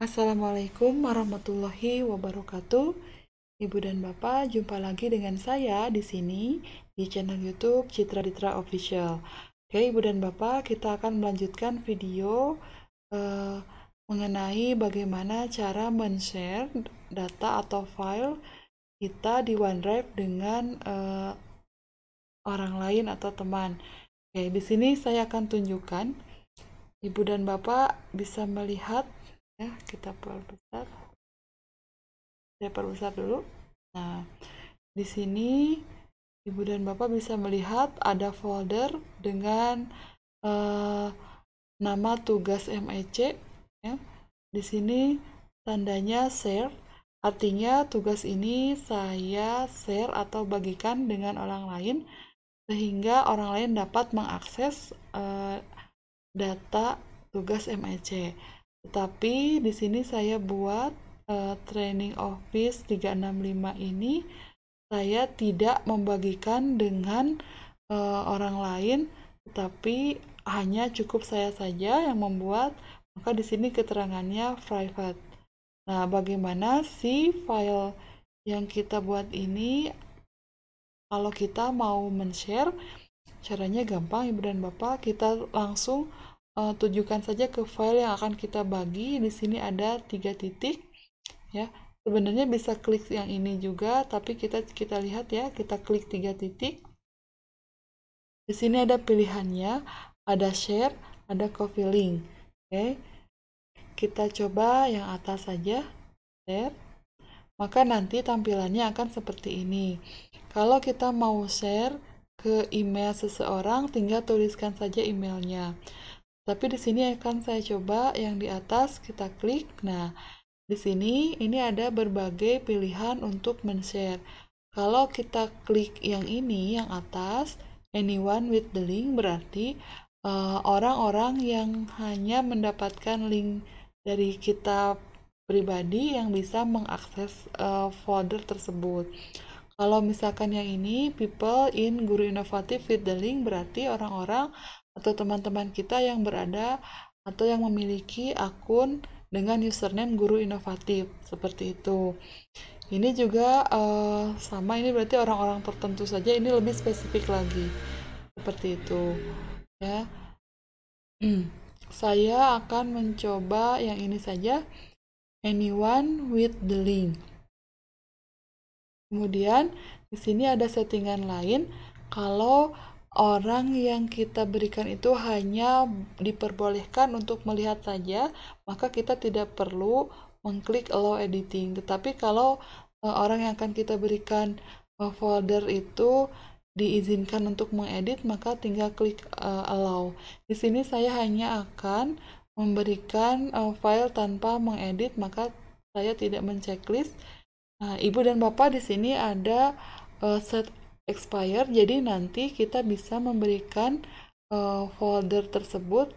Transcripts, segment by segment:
Assalamualaikum warahmatullahi wabarakatuh. Ibu dan Bapak, jumpa lagi dengan saya di sini di channel YouTube Citra Ditra Official. Oke, Ibu dan Bapak, kita akan melanjutkan video eh, mengenai bagaimana cara men-share data atau file kita di OneDrive dengan eh, orang lain atau teman. Oke, di sini saya akan tunjukkan Ibu dan Bapak bisa melihat ya kita perbesar saya perbesar dulu nah di sini ibu dan bapak bisa melihat ada folder dengan eh, nama tugas MEC ya di sini tandanya share Artinya tugas ini saya share atau bagikan dengan orang lain sehingga orang lain dapat mengakses uh, data tugas MEC tapi di sini saya buat uh, training office 365 ini saya tidak membagikan dengan uh, orang lain, tetapi hanya cukup saya saja yang membuat. Maka di sini keterangannya private. Nah, bagaimana si file yang kita buat ini kalau kita mau men-share caranya gampang Ibu dan Bapak, kita langsung uh, eh, tujukan saja ke file yang akan kita bagi. Di sini ada tiga titik, ya. Sebenarnya bisa klik yang ini juga, tapi kita kita lihat ya, kita klik tiga titik. Di sini ada pilihannya, ada share, ada copy link. Oke, okay. kita coba yang atas saja, share. Maka nanti tampilannya akan seperti ini. Kalau kita mau share ke email seseorang, tinggal tuliskan saja emailnya. Tapi di sini akan saya coba yang di atas kita klik. Nah, di sini ini ada berbagai pilihan untuk men-share. Kalau kita klik yang ini, yang atas, anyone with the link berarti eh, orang-orang uh, yang hanya mendapatkan link dari kita pribadi yang bisa mengakses uh, folder tersebut. Kalau misalkan yang ini people in Guru Inovatif with the link berarti orang-orang atau teman-teman kita yang berada atau yang memiliki akun dengan username guru inovatif seperti itu. Ini juga uh, sama ini berarti orang-orang tertentu saja ini lebih spesifik lagi seperti itu ya. Hmm, saya akan mencoba yang ini saja anyone with the link. Kemudian di sini ada settingan lain kalau orang yang kita berikan itu hanya diperbolehkan untuk melihat saja, maka kita tidak perlu mengklik allow editing. Tetapi kalau e, orang yang akan kita berikan e, folder itu diizinkan untuk mengedit, maka tinggal klik e, allow. Di sini saya hanya akan memberikan file tanpa mengedit, maka saya tidak menceklis. Nah, Ibu dan Bapak di sini ada set expire jadi nanti kita bisa memberikan uh, folder tersebut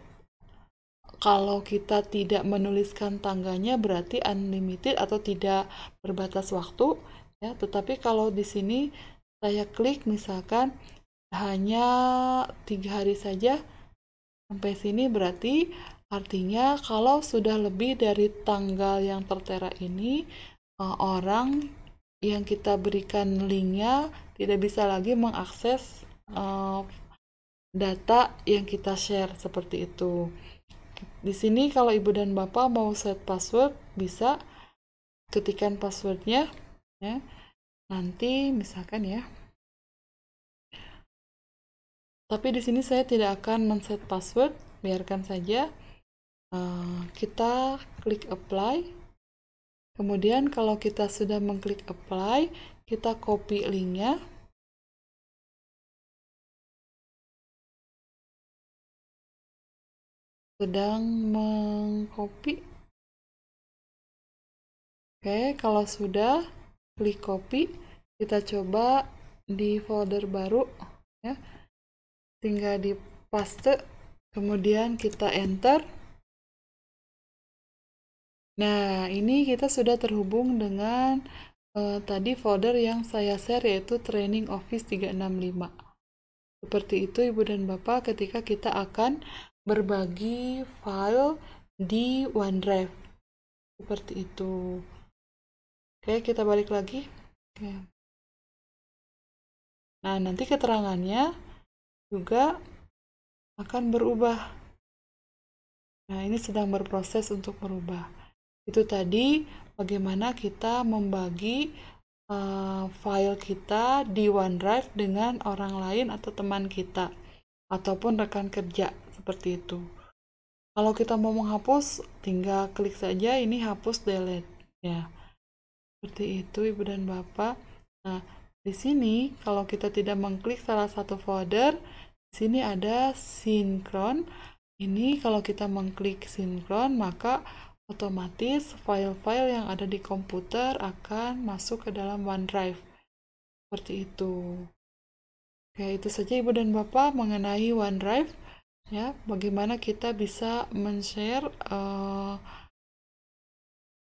kalau kita tidak menuliskan tangganya berarti unlimited atau tidak berbatas waktu ya tetapi kalau di sini saya klik misalkan hanya tiga hari saja sampai sini berarti artinya kalau sudah lebih dari tanggal yang tertera ini eh, orang yang kita berikan linknya tidak bisa lagi mengakses uh, data yang kita share seperti itu. Di sini kalau ibu dan bapak mau set password bisa ketikkan passwordnya ya. Nanti misalkan ya. Tapi di sini saya tidak akan men-set password, biarkan saja. Uh, kita klik apply Kemudian kalau kita sudah mengklik apply, kita copy linknya. Sedang mengcopy. Oke, kalau sudah klik copy, kita coba di folder baru ya. Tinggal di paste, kemudian kita enter. Nah, ini kita sudah terhubung dengan uh, tadi folder yang saya share yaitu Training Office 365. Seperti itu Ibu dan Bapak ketika kita akan berbagi file di OneDrive. Seperti itu. Oke, kita balik lagi. Oke. Nah, nanti keterangannya juga akan berubah. Nah, ini sedang berproses untuk berubah itu tadi bagaimana kita membagi uh, file kita di OneDrive dengan orang lain atau teman kita ataupun rekan kerja seperti itu. Kalau kita mau menghapus, tinggal klik saja ini hapus delete ya. Seperti itu Ibu dan Bapak. Nah, di sini kalau kita tidak mengklik salah satu folder, di sini ada sinkron. Ini kalau kita mengklik sinkron, maka Otomatis file-file yang ada di komputer akan masuk ke dalam OneDrive. Seperti itu. Oke, ya, itu saja Ibu dan Bapak mengenai OneDrive ya, bagaimana kita bisa men-share uh,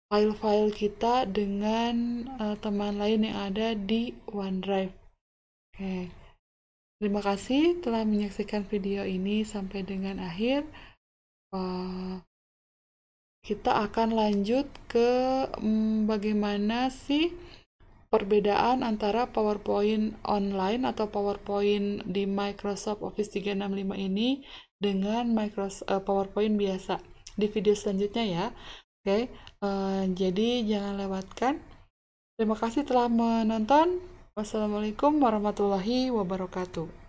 file-file kita dengan uh, teman lain yang ada di OneDrive. Oke. Terima kasih telah menyaksikan video ini sampai dengan akhir. Uh, kita akan lanjut ke hmm, bagaimana sih perbedaan antara PowerPoint online atau PowerPoint di Microsoft Office 365 ini dengan Microsoft uh, eh, PowerPoint biasa di video selanjutnya ya. Oke, okay. uh, eh, jadi jangan lewatkan. Terima kasih telah menonton. Wassalamualaikum warahmatullahi wabarakatuh.